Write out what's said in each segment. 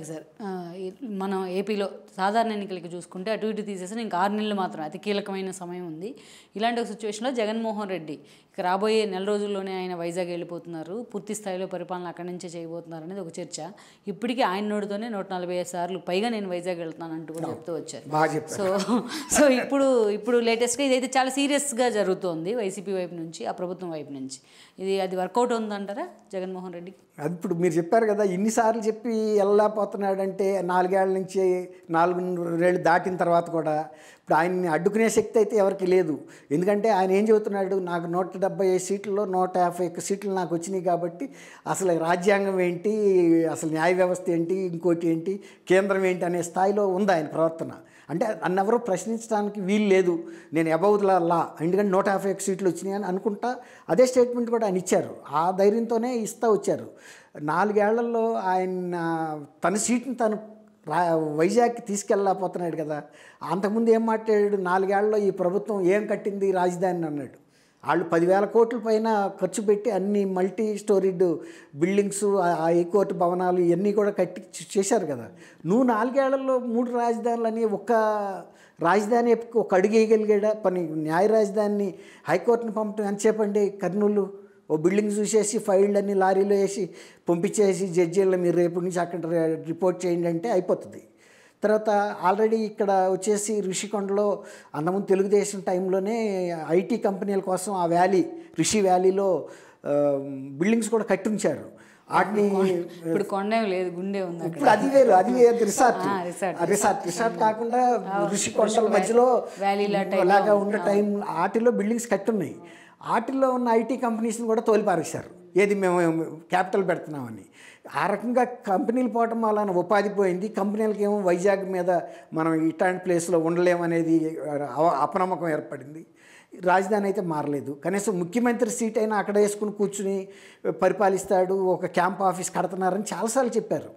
like మనం ఏపీలో సాధారణ ఎన్నికలకి చూసుకుంటే అటు ఇటు తీసేసి ఇంకా ఆరు నెలలు మాత్రం అతి కీలకమైన సమయం ఉంది ఇలాంటి ఒక సిచ్యువేషన్లో జగన్మోహన్ రెడ్డి ఇక రాబోయే నెల రోజుల్లోనే ఆయన వైజాగ్ వెళ్ళిపోతున్నారు పూర్తి స్థాయిలో పరిపాలన అక్కడి నుంచే చేయబోతున్నారు అనేది ఒక చర్చ ఇప్పటికీ ఆయన నోటితోనే నూట నలభై సార్లు పైగా నేను వైజాగ్ వెళ్తున్నాను అంటూ కూడా చెప్తూ వచ్చారు సో సో ఇప్పుడు ఇప్పుడు లేటెస్ట్గా ఇదైతే చాలా సీరియస్గా జరుగుతోంది వైసీపీ వైపు నుంచి ఆ ప్రభుత్వం వైపు నుంచి ఇది అది వర్కౌట్ ఉందంటారా జగన్మోహన్ రెడ్డి అది ఇప్పుడు మీరు చెప్పారు కదా ఇన్నిసార్లు చెప్పి వెళ్ళలేకపోతున్నాడంటే నా నాలుగేళ్ల నుంచి నాలుగు రెండు దాటిన తర్వాత కూడా ఇప్పుడు ఆయన్ని అడ్డుకునే శక్తి అయితే ఎవరికి లేదు ఎందుకంటే ఆయన ఏం చెబుతున్నాడు నాకు నూట డెబ్బై ఐదు సీట్లలో నూట యాభై ఒక్క సీట్లు నాకు వచ్చినాయి కాబట్టి అసలు రాజ్యాంగం ఏంటి అసలు న్యాయ వ్యవస్థ ఏంటి ఇంకోటి ఏంటి కేంద్రం ఏంటి అనే స్థాయిలో ఉంది ఆయన ప్రవర్తన అంటే ఎవరు ప్రశ్నించడానికి వీలు లేదు నేను అబౌవ్ లా ఎందుకంటే నూట యాభై ఒక్క సీట్లు వచ్చినాయి అని అనుకుంటా అదే స్టేట్మెంట్ కూడా ఆయన ఇచ్చారు ఆ ధైర్యంతోనే ఇస్తూ వచ్చారు నాలుగేళ్లలో ఆయన తన సీట్ని తను రా వైజాగ్కి తీసుకెళ్ళలేకపోతున్నాడు కదా అంతకుముందు ఏం మాట్లాడాడు నాలుగేళ్లలో ఈ ప్రభుత్వం ఏం కట్టింది రాజధాని అన్నాడు వాళ్ళు పదివేల కోట్ల పైన ఖర్చు పెట్టి అన్ని మల్టీ స్టోరీడ్ బిల్డింగ్స్ హైకోర్టు భవనాలు ఇవన్నీ కూడా కట్టి చేశారు కదా నువ్వు నాలుగేళ్లలో మూడు రాజధానులు అని ఒక్క రాజధాని ఒక అడుగు వేయగలిగాడా పని న్యాయ రాజధానిని హైకోర్టుని పంపడం ఎంతసేపండి కర్నూలు ఓ బిల్డింగ్ చూసేసి ఫైళ్ళు అన్ని లారీలో వేసి పంపించేసి జడ్జీలను మీరు రేపు నుంచి అక్కడ రిపోర్ట్ చేయండి అంటే అయిపోతుంది తర్వాత ఆల్రెడీ ఇక్కడ వచ్చేసి రిషికొండలో అన్నము తెలుగుదేశం టైంలోనే ఐటీ కంపెనీల కోసం ఆ వ్యాలీ రిషి వ్యాలీలో బిల్డింగ్స్ కూడా కట్టించారు వాటిని ఇప్పుడు కొండే లేదు గుండె ఉంది ఇప్పుడు అది వేరు అది వేరు రిసార్ట్ రిసార్ట్ రిసార్ట్ కాకుండా ఋషి కొండల మధ్యలో లాగా ఉండే టైం వాటిలో బిల్డింగ్స్ కట్టున్నాయి వాటిల్లో ఉన్న ఐటీ కంపెనీస్ని కూడా తోలిపారేశారు ఏది మేము క్యాపిటల్ పెడుతున్నామని ఆ రకంగా కంపెనీలు పోవటం వలన ఉపాధి పోయింది కంపెనీలకి ఏమో వైజాగ్ మీద మనం ఇట్లాంటి ప్లేస్లో ఉండలేమనేది అపనమ్మకం ఏర్పడింది రాజధాని అయితే మారలేదు కనీసం ముఖ్యమంత్రి సీట్ అయినా అక్కడ వేసుకుని కూర్చుని పరిపాలిస్తాడు ఒక క్యాంప్ ఆఫీస్ కడుతున్నారని చాలాసార్లు చెప్పారు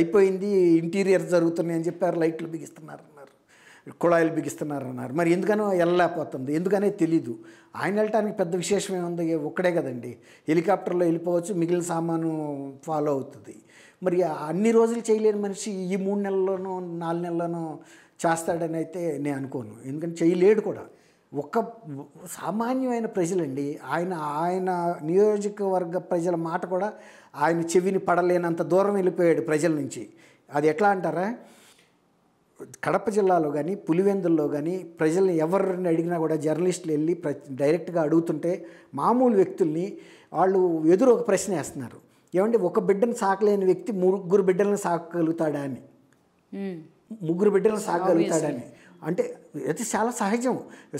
అయిపోయింది ఇంటీరియర్ జరుగుతున్నాయని చెప్పారు లైట్లు బిగిస్తున్నారు కుళాయిలు బిగిస్తున్నారన్నారు మరి ఎందుకనో వెళ్ళలేకపోతుంది ఎందుకనే తెలీదు ఆయన వెళ్ళటానికి పెద్ద విశేషం ఏముంది ఒక్కడే కదండి హెలికాప్టర్లో వెళ్ళిపోవచ్చు మిగిలిన సామాను ఫాలో అవుతుంది మరి అన్ని రోజులు చేయలేని మనిషి ఈ మూడు నెలల్లోనూ నాలుగు నెలల్లోనూ చేస్తాడని అయితే నేను అనుకోను ఎందుకంటే చేయలేడు కూడా ఒక్క సామాన్యమైన ప్రజలండి ఆయన ఆయన నియోజకవర్గ ప్రజల మాట కూడా ఆయన చెవిని పడలేనంత దూరం వెళ్ళిపోయాడు ప్రజల నుంచి అది ఎట్లా అంటారా కడప జిల్లాలో కానీ పులివెందుల్లో కానీ ప్రజల్ని ఎవరిని అడిగినా కూడా జర్నలిస్టులు వెళ్ళి ప్ర డైరెక్ట్గా అడుగుతుంటే మామూలు వ్యక్తుల్ని వాళ్ళు ఎదురు ఒక ప్రశ్న వేస్తున్నారు ఏమంటే ఒక బిడ్డను సాకలేని వ్యక్తి ముగ్గురు బిడ్డలను సాకగలుగుతాడా అని ముగ్గురు బిడ్డలను సాకగలుగుతాడని అంటే అది చాలా సహజం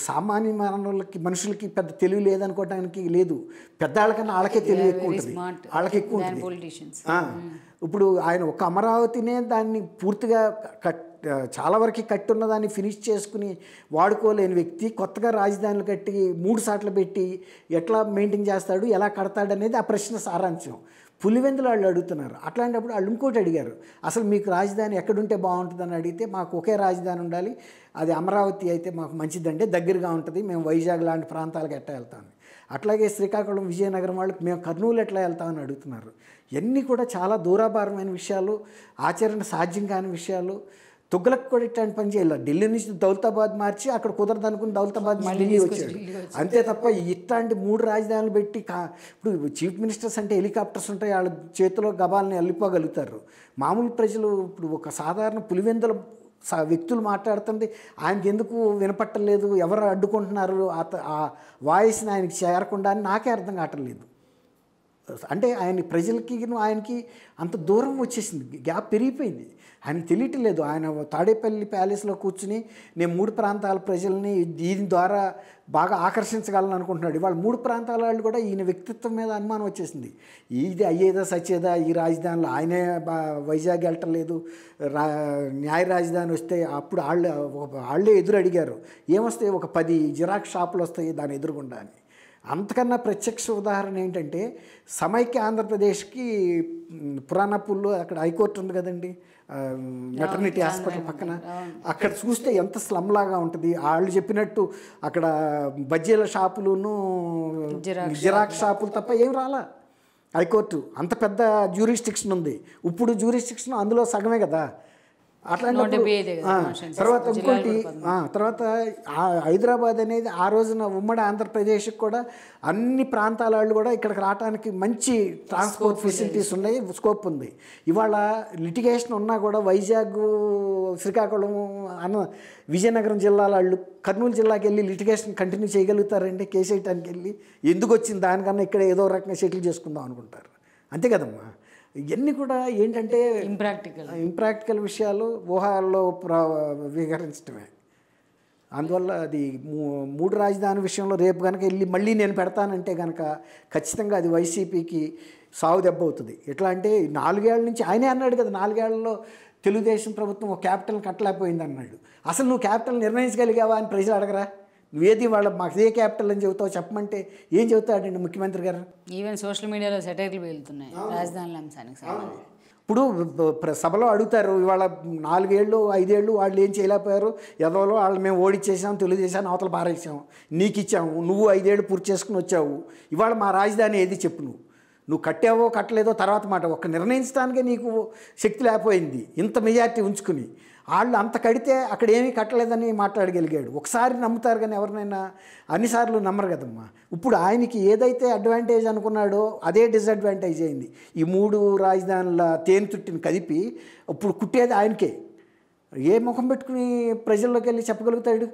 సామాన్య మానవులకి మనుషులకి పెద్ద తెలివి లేదనుకోవడానికి లేదు పెద్దవాళ్ళకన్నా వాళ్ళకే తెలివి ఎక్కువ ఉంటుంది వాళ్ళకి ఎక్కువ ఉంటుంది hmm. ఇప్పుడు ఆయన ఒక అమరావతినే దాన్ని పూర్తిగా కట్ చాలా వరకు కట్టి ఉన్నదాన్ని ఫినిష్ చేసుకుని వాడుకోలేని వ్యక్తి కొత్తగా రాజధానులు కట్టి మూడు సార్లు పెట్టి ఎట్లా మెయింటైన్ చేస్తాడు ఎలా కడతాడు అనేది ఆ ప్రశ్న సారాంశం పులివెందులు వాళ్ళు అడుగుతున్నారు అట్లాంటప్పుడు వాళ్ళు ఇంకోటి అడిగారు అసలు మీకు రాజధాని ఎక్కడుంటే బాగుంటుందని అడిగితే మాకు ఒకే రాజధాని ఉండాలి అది అమరావతి అయితే మాకు మంచిదంటే దగ్గరగా ఉంటుంది మేము వైజాగ్ లాంటి ప్రాంతాలకు ఎట్లా వెళ్తాం అట్లాగే శ్రీకాకుళం విజయనగరం వాళ్ళకి మేము కర్నూలు ఎట్లా వెళ్తామని అడుగుతున్నారు ఇవన్నీ కూడా చాలా దూరాభారమైన విషయాలు ఆచరణ సాధ్యం కాని విషయాలు తుగ్లక్ కూడా ఇట్లాంటి పని చేయాలి ఢిల్లీ నుంచి దౌలతాబాద్ మార్చి అక్కడ కుదరదు అనుకుని దౌలతాబాద్ మళ్ళీ వచ్చాడు అంతే తప్ప ఇట్లాంటి మూడు రాజధానులు పెట్టి ఇప్పుడు చీఫ్ మినిస్టర్స్ అంటే హెలికాప్టర్స్ ఉంటాయి వాళ్ళ చేతిలో గబాలని అల్లిపోగలుగుతారు మామూలు ప్రజలు ఇప్పుడు ఒక సాధారణ పులివెందుల వ్యక్తులు మాట్లాడుతుంది ఆయనకి ఎందుకు వినపట్టలేదు ఎవరు అడ్డుకుంటున్నారు ఆ వాయిస్ని ఆయనకి చేరకుండా అని నాకే అర్థం కావటం లేదు అంటే ఆయన ప్రజలకి ఆయనకి అంత దూరం వచ్చేసింది గ్యాప్ పెరిగిపోయింది ఆయనకు లేదు ఆయన తాడేపల్లి ప్యాలెస్లో కూర్చుని నేను మూడు ప్రాంతాల ప్రజల్ని దీని ద్వారా బాగా ఆకర్షించగలను అనుకుంటున్నాడు ఇవాళ మూడు ప్రాంతాల వాళ్ళు కూడా ఈయన వ్యక్తిత్వం మీద అనుమానం వచ్చేసింది ఇది అయ్యేదా సచ్చేదా ఈ రాజధానిలో ఆయనే వైజాగ్ వెళ్ళటం లేదు రా న్యాయ రాజధాని వస్తే అప్పుడు వాళ్ళు వాళ్ళే ఎదురు అడిగారు ఏమొస్తాయి ఒక పది జిరాక్స్ షాపులు వస్తాయి దాని ఎదురుగుండా అని అంతకన్నా ప్రత్యక్ష ఉదాహరణ ఏంటంటే సమైక్య ఆంధ్రప్రదేశ్కి పురాణపూల్లో అక్కడ హైకోర్టు ఉంది కదండి మెటర్నిటీ హాస్పిటల్ పక్కన అక్కడ చూస్తే ఎంత స్లమ్ లాగా ఉంటుంది వాళ్ళు చెప్పినట్టు అక్కడ బజ్జీల షాపులును జిరాక్స్ షాపులు తప్ప ఏం రాలా హైకోర్టు అంత పెద్ద జ్యూరిస్టిక్షన్ ఉంది ఇప్పుడు జ్యూరిస్టిక్షన్ అందులో సగమే కదా అట్లా తర్వాత ఇంకోటి తర్వాత హైదరాబాద్ అనేది ఆ రోజున ఉమ్మడి ఆంధ్రప్రదేశ్కి కూడా అన్ని ప్రాంతాల వాళ్ళు కూడా ఇక్కడికి రావడానికి మంచి ట్రాన్స్పోర్ట్ ఫెసిలిటీస్ ఉన్నాయి స్కోప్ ఉంది ఇవాళ లిటిగేషన్ ఉన్నా కూడా వైజాగ్ శ్రీకాకుళం అన్న విజయనగరం జిల్లాల వాళ్ళు కర్నూలు జిల్లాకి వెళ్ళి లిటిగేషన్ కంటిన్యూ చేయగలుగుతారండి కేసు వేయటానికి వెళ్ళి ఎందుకు వచ్చింది దానికన్నా ఇక్కడ ఏదో రకంగా సెటిల్ చేసుకుందాం అనుకుంటారు అంతే కదమ్మా ఇవన్నీ కూడా ఏంటంటే ఇంప్రాక్టికల్ ఇంప్రాక్టికల్ విషయాలు ఊహాల్లో వివరించడమే అందువల్ల అది మూడు రాజధాని విషయంలో రేపు కనుక వెళ్ళి మళ్ళీ నేను పెడతానంటే కనుక ఖచ్చితంగా అది వైసీపీకి సావు దెబ్బ అవుతుంది ఎట్లా అంటే నాలుగేళ్ల నుంచి ఆయనే అన్నాడు కదా నాలుగేళ్లలో తెలుగుదేశం ప్రభుత్వం ఒక క్యాపిటల్ కట్టలేకపోయింది అన్నాడు అసలు నువ్వు క్యాపిటల్ నిర్ణయించగలిగావా అని ప్రజలు అడగరా నువ్వేది వాళ్ళ మాకు ఏ క్యాపిటల్ అని చెబుతావు చెప్పమంటే ఏం చెబుతాడండి ముఖ్యమంత్రి గారు ఈవెన్ సోషల్ మీడియాలో సెటైర్లు వెళ్తున్నాయి రాజధానుల అంశానికి ఇప్పుడు సభలో అడుగుతారు ఇవాళ నాలుగేళ్ళు ఐదేళ్ళు వాళ్ళు ఏం చేయలేకపోయారు ఎదవలో వాళ్ళు మేము ఓడిచ్చేసాం చేసాం అవతల పారేసాము నీకు ఇచ్చాము నువ్వు ఐదేళ్ళు పూర్తి చేసుకుని వచ్చావు ఇవాళ మా రాజధాని ఏది చెప్పు నువ్వు నువ్వు కట్టావో కట్టలేదో తర్వాత మాట ఒక్క నిర్ణయించడానికే నీకు శక్తి లేకపోయింది ఇంత మెజార్టీ ఉంచుకుని వాళ్ళు అంత కడితే అక్కడ ఏమీ కట్టలేదని మాట్లాడగలిగాడు ఒకసారి నమ్ముతారు కానీ ఎవరినైనా అన్నిసార్లు నమ్మరు కదమ్మా ఇప్పుడు ఆయనకి ఏదైతే అడ్వాంటేజ్ అనుకున్నాడో అదే డిసడ్వాంటేజ్ అయింది ఈ మూడు రాజధానుల తేను చుట్టిని కదిపి ఇప్పుడు కుట్టేది ఆయనకే ఏ ముఖం పెట్టుకుని ప్రజల్లోకి వెళ్ళి చెప్పగలుగుతాడు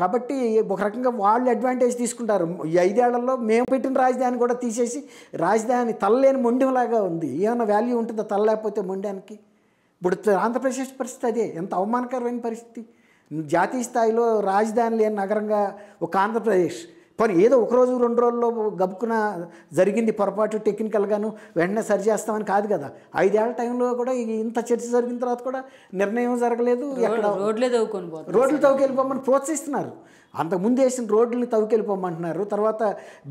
కాబట్టి ఒక రకంగా వాళ్ళు అడ్వాంటేజ్ తీసుకుంటారు ఈ ఐదేళ్లలో మేము పెట్టిన రాజధాని కూడా తీసేసి రాజధాని తల్లలేని మొండిలాగా ఉంది ఏమైనా వాల్యూ ఉంటుందా తల్లలేకపోతే మొండానికి ఇప్పుడు ఆంధ్రప్రదేశ్ పరిస్థితి అదే ఎంత అవమానకరమైన పరిస్థితి జాతీయ స్థాయిలో రాజధాని లేని నగరంగా ఒక ఆంధ్రప్రదేశ్ పని ఏదో ఒకరోజు రెండు రోజుల్లో గబుకున జరిగింది పొరపాటు టెక్నికల్గాను వెంటనే సరి చేస్తామని కాదు కదా ఐదేళ్ల టైంలో కూడా ఇంత చర్చ జరిగిన తర్వాత కూడా నిర్ణయం జరగలేదు ఎక్కడ రోడ్లే తవ్వుకొని రోడ్లు తవ్వుకెళ్ళిపోమని ప్రోత్సహిస్తున్నారు అంతకుముందు వేసిన రోడ్లని తవ్వుకెళ్ళిపోమంటున్నారు తర్వాత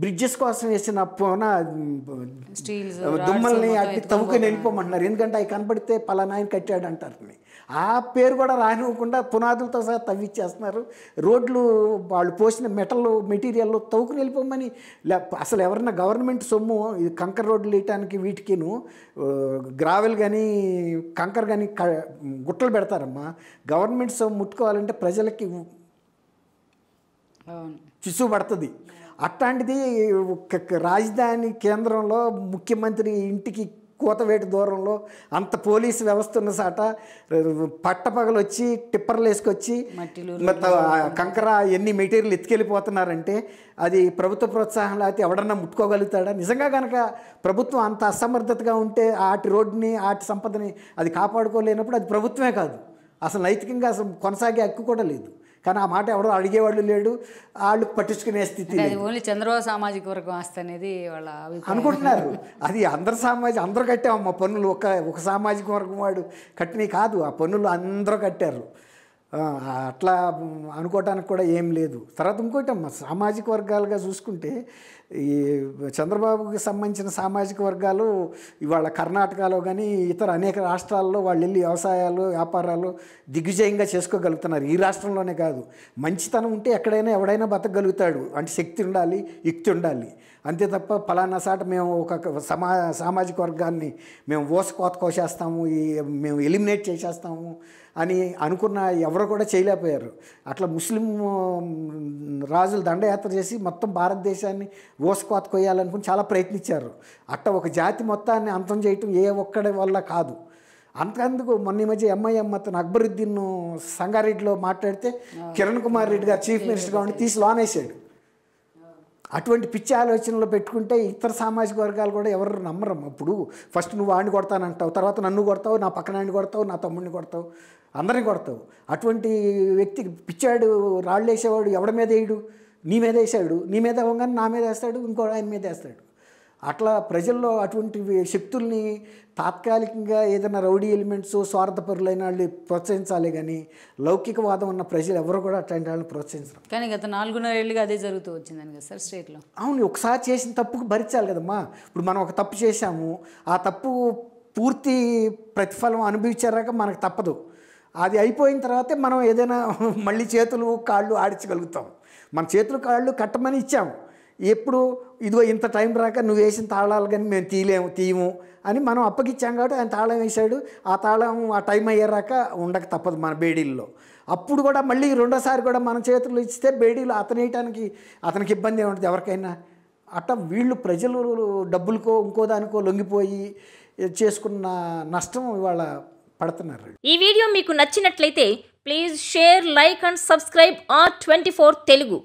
బ్రిడ్జెస్ కోసం వేసిన పోన దుమ్మల్ని అట్టి తవ్వుకొని వెళ్ళిపోమంటున్నారు ఎందుకంటే అవి కనపడితే పలానాయని ఆయన కట్టాడు అంటారు ఆ పేరు కూడా రానివ్వకుండా పునాదులతో సహా తవ్విచ్చేస్తున్నారు రోడ్లు వాళ్ళు పోసిన మెటల్ మెటీరియల్ తవ్వుకుని వెళ్ళిపోమని లే అసలు ఎవరన్నా గవర్నమెంట్ సొమ్ము కంకర్ రోడ్లు వేయటానికి వీటికిను గ్రావెల్ కానీ కంకర్ కానీ గుట్టలు పెడతారమ్మా గవర్నమెంట్ సొమ్ము ముట్టుకోవాలంటే ప్రజలకి పడుతుంది అట్లాంటిది రాజధాని కేంద్రంలో ముఖ్యమంత్రి ఇంటికి కూతవేటు దూరంలో అంత పోలీసు వ్యవస్థ ఉన్న సాట పట్టపగలు వచ్చి టిప్పర్లు వేసుకొచ్చి కంకర ఎన్ని మెటీరియల్ ఎత్తుకెళ్ళిపోతున్నారంటే అది ప్రభుత్వ ప్రోత్సాహం లేకపోతే ఎవడన్నా ముట్టుకోగలుగుతాడా నిజంగా కనుక ప్రభుత్వం అంత అసమర్థతగా ఉంటే ఆటి రోడ్ని ఆటి సంపదని అది కాపాడుకోలేనప్పుడు అది ప్రభుత్వమే కాదు అసలు నైతికంగా అసలు కొనసాగే హక్కు కూడా లేదు కానీ ఆ మాట ఎవరో అడిగేవాళ్ళు లేడు వాళ్ళు పట్టించుకునే స్థితి ఓన్లీ చంద్రబాబు సామాజిక వర్గం ఆస్తి అనేది వాళ్ళ అనుకుంటున్నారు అది అందరు సామాజి అందరూ కట్టామమ్మ పన్నులు ఒక ఒక సామాజిక వర్గం వాడు కట్టినవి కాదు ఆ పన్నులు అందరూ కట్టారు అట్లా అనుకోవటానికి కూడా ఏం లేదు తర్వాత ఇంకోటి సామాజిక వర్గాలుగా చూసుకుంటే ఈ చంద్రబాబుకి సంబంధించిన సామాజిక వర్గాలు ఇవాళ కర్ణాటకలో కానీ ఇతర అనేక రాష్ట్రాల్లో వాళ్ళు వెళ్ళి వ్యవసాయాలు వ్యాపారాలు దిగ్విజయంగా చేసుకోగలుగుతున్నారు ఈ రాష్ట్రంలోనే కాదు మంచితనం ఉంటే ఎక్కడైనా ఎవడైనా బతకగలుగుతాడు అంటే శక్తి ఉండాలి యుక్తి ఉండాలి అంతే తప్ప ఫలానా సాట మేము ఒక సమా సామాజిక వర్గాన్ని మేము ఓస కోత కోసేస్తాము ఈ మేము ఎలిమినేట్ చేసేస్తాము అని అనుకున్న ఎవరు కూడా చేయలేకపోయారు అట్లా ముస్లిం రాజులు దండయాత్ర చేసి మొత్తం భారతదేశాన్ని ఓసుకోత కొయ్యాలనుకుని చాలా ప్రయత్నించారు అట్ట ఒక జాతి మొత్తాన్ని అంతం చేయటం ఏ ఒక్కడి వల్ల కాదు అంతకందుకు మొన్న మధ్య ఎంఐఎం అతను అక్బరుద్దీన్ సంగారెడ్డిలో మాట్లాడితే కిరణ్ కుమార్ రెడ్డి గారు చీఫ్ మినిస్టర్గా ఉండి తీసి లోనేసాడు అటువంటి పిచ్చి ఆలోచనలు పెట్టుకుంటే ఇతర సామాజిక వర్గాలు కూడా ఎవరు నమ్మరం అప్పుడు ఫస్ట్ నువ్వు వాడిని కొడతానంటావు తర్వాత నన్ను కొడతావు నా పక్కన ఆయన కొడతావు నా తమ్ముడిని కొడతావు అందరిని కొడతావు అటువంటి వ్యక్తికి పిచ్చాడు రాళ్ళు వేసేవాడు ఎవడి మీద వేయడు నీ మీద వేసాడు నీ మీద ఇవ్వగానే నా మీద వేస్తాడు ఇంకో ఆయన మీద వేస్తాడు అట్లా ప్రజల్లో అటువంటి శక్తుల్ని తాత్కాలికంగా ఏదైనా రౌడీ ఎలిమెంట్స్ స్వార్థపరులైన వాళ్ళు ప్రోత్సహించాలి కానీ లౌకికవాదం ఉన్న ప్రజలు ఎవరు కూడా అట్లాంటి వాళ్ళని ప్రోత్సహించరు కానీ గత నాలుగున్నర ఏళ్ళుగా అదే జరుగుతూ వచ్చిందని కదా సార్ స్టేట్లో అవును ఒకసారి చేసిన తప్పుకు భరించాలి కదమ్మా ఇప్పుడు మనం ఒక తప్పు చేశాము ఆ తప్పు పూర్తి ప్రతిఫలం అనుభవించారాక మనకు తప్పదు అది అయిపోయిన తర్వాతే మనం ఏదైనా మళ్ళీ చేతులు కాళ్ళు ఆడించగలుగుతాం మన చేతులు కాళ్ళు కట్టమని ఇచ్చాము ఎప్పుడు ఇదిగో ఇంత టైం రాక నువ్వు వేసిన తాళాలు కానీ మేము తీయలేము తీయము అని మనం అప్పగిచ్చాం కాబట్టి ఆయన తాళం వేశాడు ఆ తాళం ఆ టైం అయ్యేరాక ఉండక తప్పదు మన బేడీల్లో అప్పుడు కూడా మళ్ళీ రెండోసారి కూడా మన చేతులు ఇస్తే బేడీలు అతను వేయటానికి అతనికి ఇబ్బంది ఉంటుంది ఎవరికైనా అట్ట వీళ్ళు ప్రజలు డబ్బులకో ఇంకో దానికో లొంగిపోయి చేసుకున్న నష్టం ఇవాళ పడుతున్నారు ఈ వీడియో మీకు నచ్చినట్లయితే please share like and subscribe R twenty four Telugu